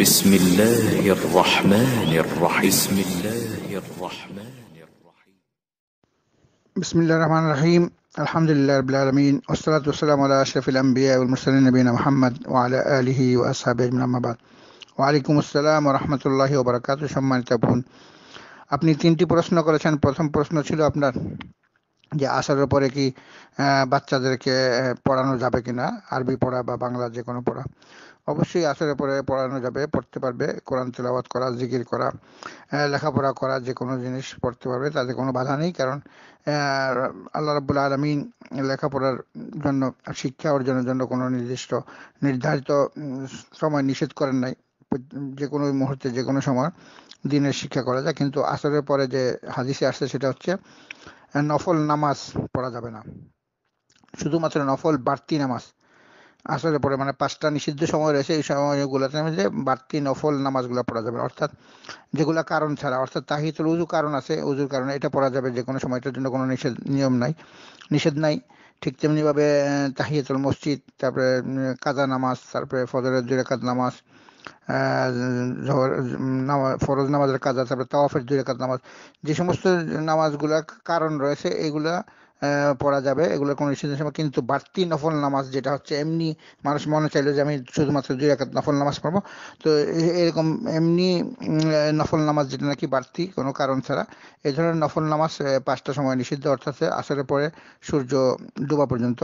بسم الله الرحمن الرحيم بسم الله الرحمن الرحيم بسم الله الرحمن الرحيم الحمد لله رب العالمين والصلاة والسلام على أشرف الأنبياء والمرسلين نبينا محمد وعلى آله وأصحابه أجمعين أما بعد وعليكم السلام ورحمة الله وبركاته সম্মানিত বোন আপনি তিনটি প্রশ্ন করেছেন প্রথম প্রশ্ন ছিল আপনার যে আসার পরে কি বাচ্চাদেরকে পড়ানো যাবে কিনা আরবি পড়া বা বাংলা যে কোনো পড়া অবশ্যই আসরের পরে পড়ানো যাবে পড়তে পারবে কোরআন তেলাওয়াত করা জিকির করা লেখাপড়া করা যে কোনো জিনিস পড়তে পারবে তাতে কোনো বাধা নেই কারণ আল্লাহ রাবুল আলমিন লেখাপড়ার জন্য শিক্ষা অর্জনের জন্য কোনো নির্দিষ্ট নির্ধারিত সময় নিষেধ করেন নাই যে কোনো মুহূর্তে যে কোনো সময় দিনের শিক্ষা করা যায় কিন্তু আসরের পরে যে হাদিসে আসছে সেটা হচ্ছে নফল নামাজ পড়া যাবে না শুধুমাত্র নফল বাড়তি নামাজ আসলে পরে মানে পাঁচটা নিষিদ্ধ সময় রয়েছে এই সময়গুলোতে বাড়তি নফল নামাজগুলো পড়া যাবে অর্থাৎ যেগুলো কারণ ছাড়া অর্থাৎ তাহিতুল উজু কারণ আছে উজুর কারণে এটা পড়া যাবে যে কোনো সময়টার জন্য কোনো নিষেধ নিয়ম নাই নিষেধ নাই ঠিক তেমনিভাবে তাহিয়াতুল মসজিদ তারপরে কাজা নামাজ তারপরে ফজরের দুই নামাজ ফরজ নামাজের কাজা তারপরে তাওয়াফের দুই রেখাত নামাজ যে সমস্ত নামাজগুলা কারণ রয়েছে এগুলা পড়া যাবে এগুলো কোনো নিষেধের সময় কিন্তু বাড়তি নফল নামাজ যেটা হচ্ছে এমনি মানুষ মনে চাইলো যে আমি শুধুমাত্র দুই একাত নফল নামাজ পড়বো তো এরকম এমনি নফল নামাজ যেটা নাকি বাড়তি কোনো কারণ ছাড়া এই ধরনের নফল নামাজ পাঁচটা সময় নিষিদ্ধ অর্থাৎ আসরের পরে সূর্য ডুবা পর্যন্ত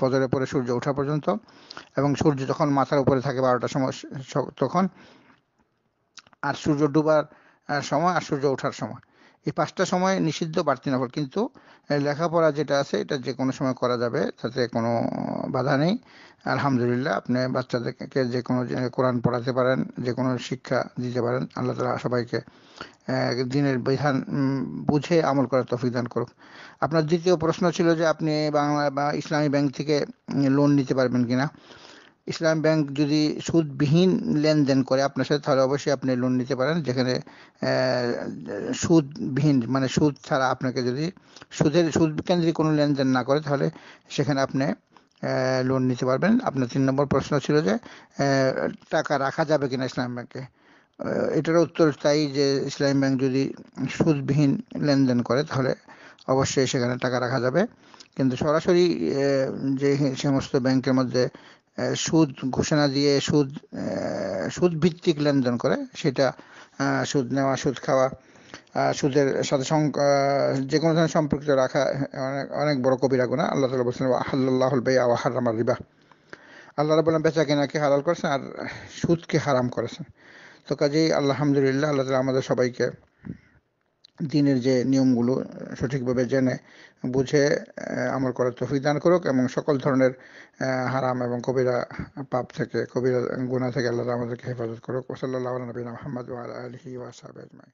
ফজরের পরে সূর্য ওঠা পর্যন্ত এবং সূর্য যখন মাথার উপরে থাকে বারোটার সময় তখন আর সূর্য ডুবার সময় আর সূর্য ওঠার সময় এই পাঁচটা সময় নিষিদ্ধ বাড়তি নফল কিন্তু লেখাপড়া যেটা আছে এটা যে কোনো সময় করা যাবে তাতে কোনো বাধা নেই আলহামদুলিল্লাহ আপনি বাচ্চাদেরকে যে কোনো কোরআন পড়াতে পারেন যে কোনো শিক্ষা দিতে পারেন আল্লাহ তালা সবাইকে দিনের বিধান বুঝে আমল করার তফিক দান করুক আপনার দ্বিতীয় প্রশ্ন ছিল যে আপনি বাংলা বা ইসলামী ব্যাংক থেকে লোন নিতে পারবেন কিনা ইসলাম ব্যাংক যদি সুদবিহীন লেনদেন করে আপনার সাথে তাহলে অবশ্যই আপনি লোন নিতে পারেন যেখানে সুদবিহীন মানে সুদ ছাড়া আপনাকে যদি সুদের সুদ কেন্দ্রিক কোনো লেনদেন না করে তাহলে সেখানে আপনি লোন নিতে পারবেন আপনার তিন নম্বর প্রশ্ন ছিল যে টাকা রাখা যাবে কিনা ইসলাম ব্যাংকে এটার উত্তর তাই যে ইসলাম ব্যাংক যদি সুদবিহীন লেনদেন করে তাহলে অবশ্যই সেখানে টাকা রাখা যাবে কিন্তু সরাসরি যে সমস্ত ব্যাংকের মধ্যে সুদ ঘোষণা দিয়ে সুদ সুদ ভিত্তিক লেনদেন করে সেটা সুদ নেওয়া সুদ খাওয়া সুদের সাথে যে কোনো ধরনের সম্পর্কিত রাখা অনেক অনেক বড় কবিরা গুণা আল্লাহ তালা বলছেন আল্লাহ বেয়া হারামার রিবা আল্লাহ বললাম বেচা কেনাকে হালাল করেছেন আর সুদকে হারাম করেছেন তো কাজেই আল্লাহ আলহামদুলিল্লাহ আল্লাহ তালা আমাদের সবাইকে দিনের যে নিয়মগুলো সঠিকভাবে জেনে বুঝে আমার করার তৌফিক দান করুক এবং সকল ধরনের হারাম এবং কবিরা পাপ থেকে কবিরা গুণা থেকে আল্লাহ আমাদেরকে হেফাজত করুক ওসল্লাহ নবীন আহমদ আলহি ওয়াসাব আজমাই